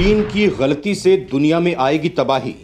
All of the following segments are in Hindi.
चीन की गलती से दुनिया में आएगी तबाही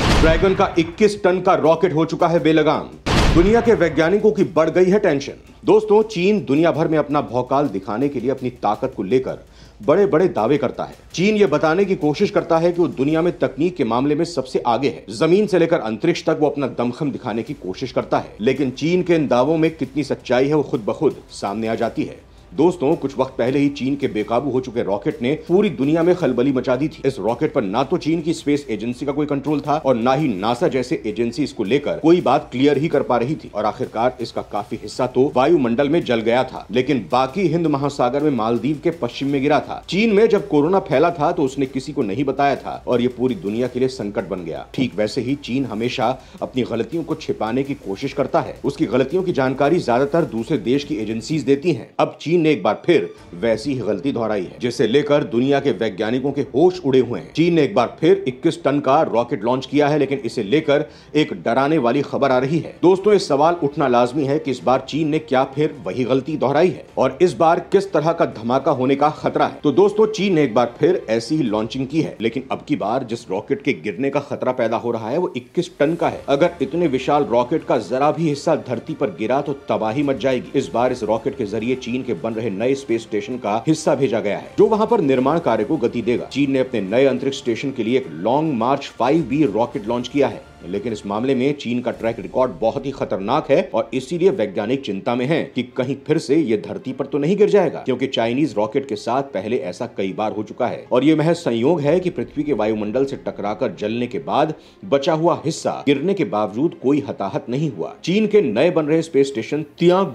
ड्रैगन का 21 टन का रॉकेट हो चुका है बेलगाम दुनिया के वैज्ञानिकों की बढ़ गई है टेंशन दोस्तों चीन दुनिया भर में अपना भौकाल दिखाने के लिए अपनी ताकत को लेकर बड़े बड़े दावे करता है चीन ये बताने की कोशिश करता है कि वो दुनिया में तकनीक के मामले में सबसे आगे है जमीन से लेकर अंतरिक्ष तक वो अपना दमखम दिखाने की कोशिश करता है लेकिन चीन के इन दावों में कितनी सच्चाई है वो खुद ब खुद सामने आ जाती है दोस्तों कुछ वक्त पहले ही चीन के बेकाबू हो चुके रॉकेट ने पूरी दुनिया में खलबली मचा दी थी इस रॉकेट पर ना तो चीन की स्पेस एजेंसी का कोई कंट्रोल था और ना ही नासा जैसे एजेंसी इसको लेकर कोई बात क्लियर ही कर पा रही थी और आखिरकार इसका काफी हिस्सा तो वायुमंडल में जल गया था लेकिन बाकी हिंद महासागर में मालदीव के पश्चिम में गिरा था चीन में जब कोरोना फैला था तो उसने किसी को नहीं बताया था और ये पूरी दुनिया के लिए संकट बन गया ठीक वैसे ही चीन हमेशा अपनी गलतियों को छिपाने की कोशिश करता है उसकी गलतियों की जानकारी ज्यादातर दूसरे देश की एजेंसी देती है अब चीन ने एक बार फिर वैसी ही गलती दोहराई है जिसे लेकर दुनिया के वैज्ञानिकों के होश उड़े हुए हैं चीन ने एक बार फिर 21 टन का रॉकेट लॉन्च किया है लेकिन इसे लेकर एक डराने वाली खबर आ रही है दोस्तों ये सवाल उठना लाजमी है की इस बार चीन ने क्या फिर वही गलती दोहराई है और इस बार किस तरह का धमाका होने का खतरा है तो दोस्तों चीन ने एक बार फिर ऐसी ही लॉन्चिंग की है लेकिन अब की बार जिस रॉकेट के गिरने का खतरा पैदा हो रहा है वो इक्कीस टन का है अगर इतने विशाल रॉकेट का जरा भी हिस्सा धरती पर गिरा तो तबाही मच जाएगी इस बार इस रॉकेट के जरिए चीन के बन रहे नए स्पेस स्टेशन का हिस्सा भेजा गया है जो वहाँ पर निर्माण कार्य को गति देगा चीन ने अपने नए अंतरिक्ष स्टेशन के लिए एक Long March five B rocket launch किया है लेकिन इस मामले में चीन का ट्रैक रिकॉर्ड बहुत ही खतरनाक है और इसीलिए वैज्ञानिक चिंता में है कि कहीं फिर से ये धरती पर तो नहीं गिर जाएगा क्योंकि चाइनीज रॉकेट के साथ पहले ऐसा कई बार हो चुका है और ये महज संयोग है कि पृथ्वी के वायुमंडल से टकराकर जलने के बाद बचा हुआ हिस्सा गिरने के बावजूद कोई हताहत नहीं हुआ चीन के नए बन रहे स्पेस स्टेशन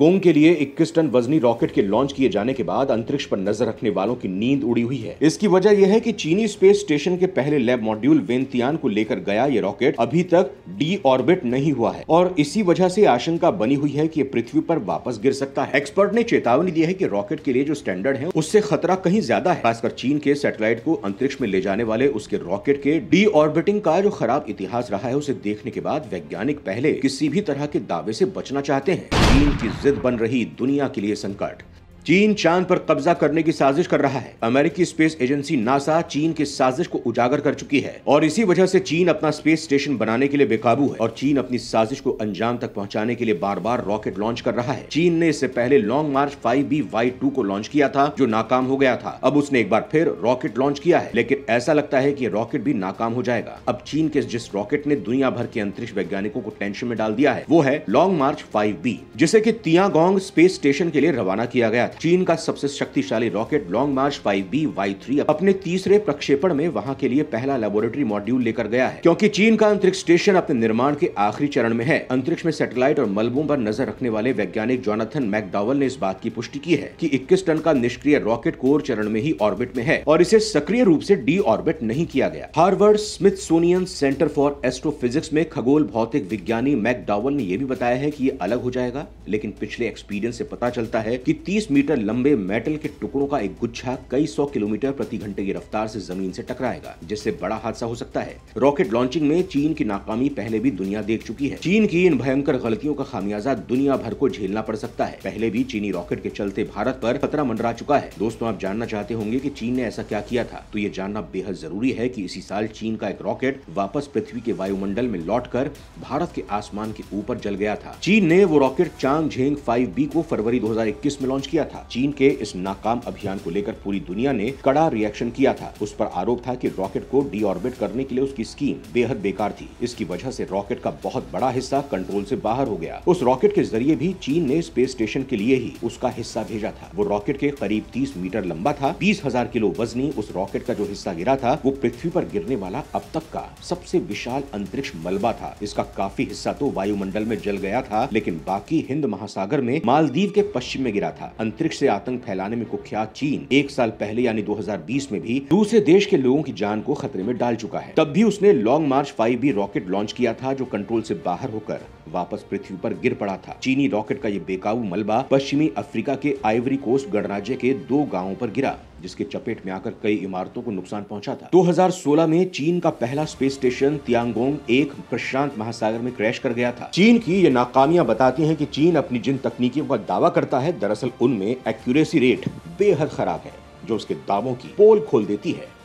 गोंग के लिए 21 टन वजनी रॉकेट के लॉन्च किए जाने के बाद अंतरिक्ष पर नजर रखने वालों की नींद उड़ी हुई है इसकी वजह यह है कि चीनी स्पेस स्टेशन के पहले लैब मॉड्यूल तियान को लेकर गया ये रॉकेट अभी तक तक डी ऑर्बिट नहीं हुआ है और इसी वजह से आशंका बनी हुई है कि पृथ्वी पर वापस गिर सकता है एक्सपर्ट ने चेतावनी दी है कि रॉकेट के लिए जो स्टैंडर्ड है उससे खतरा कहीं ज्यादा है खासकर चीन के सैटेलाइट को अंतरिक्ष में ले जाने वाले उसके रॉकेट के डी ऑर्बिटिंग का जो खराब इतिहास रहा है उसे देखने के बाद वैज्ञानिक पहले किसी भी तरह के दावे से बचना चाहते हैं चीन की जिद बन रही दुनिया के लिए संकट चीन चांद पर कब्जा करने की साजिश कर रहा है अमेरिकी स्पेस एजेंसी नासा चीन की साजिश को उजागर कर चुकी है और इसी वजह से चीन अपना स्पेस स्टेशन बनाने के लिए बेकाबू है और चीन अपनी साजिश को अंजाम तक पहुंचाने के लिए बार बार रॉकेट लॉन्च कर रहा है चीन ने इससे पहले Long March five B Y two को लॉन्च किया था जो नाकाम हो गया था अब उसने एक बार फिर रॉकेट लॉन्च किया है लेकिन ऐसा लगता है की रॉकेट भी नाकाम हो जाएगा अब चीन के जिस रॉकेट ने दुनिया भर के अंतरिक्ष वैज्ञानिकों को टेंशन में डाल दिया है वो है लॉन्ग मार्च फाइव बी जिसे की तियागोंग स्पेस स्टेशन के लिए रवाना किया गया चीन का सबसे शक्तिशाली rocket Long March five B Y three अपने तीसरे प्रक्षेपण में वहाँ के लिए पहला लेबोरेटरी मॉड्यूल लेकर गया है क्योंकि चीन का अंतरिक्ष स्टेशन अपने निर्माण के आखिरी चरण में है अंतरिक्ष में सैटेलाइट और मलबों पर नजर रखने वाले वैज्ञानिक जोनाथन मैकडॉवल ने इस बात की पुष्टि की है की इक्कीस टन का निष्क्रिय रॉकेट कोर चरण में ही ऑर्बिट में है और इसे सक्रिय रूप से डी ऑर्बिट नहीं किया गया हार्वर्ड सोनियन सेंटर फॉर एस्ट्रोफिजिक्स में खगोल भौतिक विज्ञानी मैकडॉवल ने यह भी बताया है की ये अलग हो जाएगा लेकिन पिछले एक्सपीरियंस ऐसी पता चलता है की तीस मीटर लंबे मेटल के टुकड़ों का एक गुच्छा कई सौ किलोमीटर प्रति घंटे की रफ्तार से जमीन से टकराएगा जिससे बड़ा हादसा हो सकता है रॉकेट लॉन्चिंग में चीन की नाकामी पहले भी दुनिया देख चुकी है चीन की इन भयंकर गलतियों का खामियाजा दुनिया भर को झेलना पड़ सकता है पहले भी चीनी रॉकेट के चलते भारत पर खतरा मंडरा चुका है दोस्तों आप जानना चाहते होंगे की चीन ने ऐसा क्या किया था तो ये जानना बेहद जरूरी है की इसी साल चीन का एक रॉकेट वापस पृथ्वी के वायुमंडल में लौट भारत के आसमान के ऊपर जल गया था चीन ने वो rocket Chang Zheng five B को फरवरी दो में लॉन्च किया था चीन के इस नाकाम अभियान को लेकर पूरी दुनिया ने कड़ा रिएक्शन किया था उस पर आरोप था कि रॉकेट को डी ऑर्बिट करने के लिए उसकी स्कीम बेहद बेकार थी इसकी वजह से रॉकेट का बहुत बड़ा हिस्सा कंट्रोल से बाहर हो गया उस रॉकेट के जरिए भी चीन ने स्पेस स्टेशन के लिए ही उसका हिस्सा भेजा था वो रॉकेट के करीब तीस मीटर लंबा था बीस हजार किलो वजनी उस रॉकेट का जो हिस्सा गिरा था वो पृथ्वी पर गिरने वाला अब तक का सबसे विशाल अंतरिक्ष मलबा था इसका काफी हिस्सा तो वायुमंडल में जल गया था लेकिन बाकी हिंद महासागर में मालदीव के पश्चिम में गिरा था अंतरिक्ष अंतरिक्ष से आतंक फैलाने में कुख्यात चीन एक साल पहले यानी 2020 में भी दूसरे देश के लोगों की जान को खतरे में डाल चुका है तब भी उसने Long March five B rocket launch किया था जो कंट्रोल से बाहर होकर वापस पृथ्वी पर गिर पड़ा था चीनी रॉकेट का ये बेकाबू मलबा पश्चिमी अफ्रीका के आइवरी कोस्ट गणराज्य के दो गाँव पर गिरा जिसके चपेट में आकर कई इमारतों को नुकसान पहुंचा था 2016 में चीन का पहला स्पेस स्टेशन तियांगोंग एक प्रशांत महासागर में क्रैश कर गया था चीन की ये नाकामियां बताती हैं कि चीन अपनी जिन तकनीकियों का दावा करता है दरअसल उनमें एक्यूरेसी रेट बेहद खराब है जो उसके दावों की पोल खोल देती है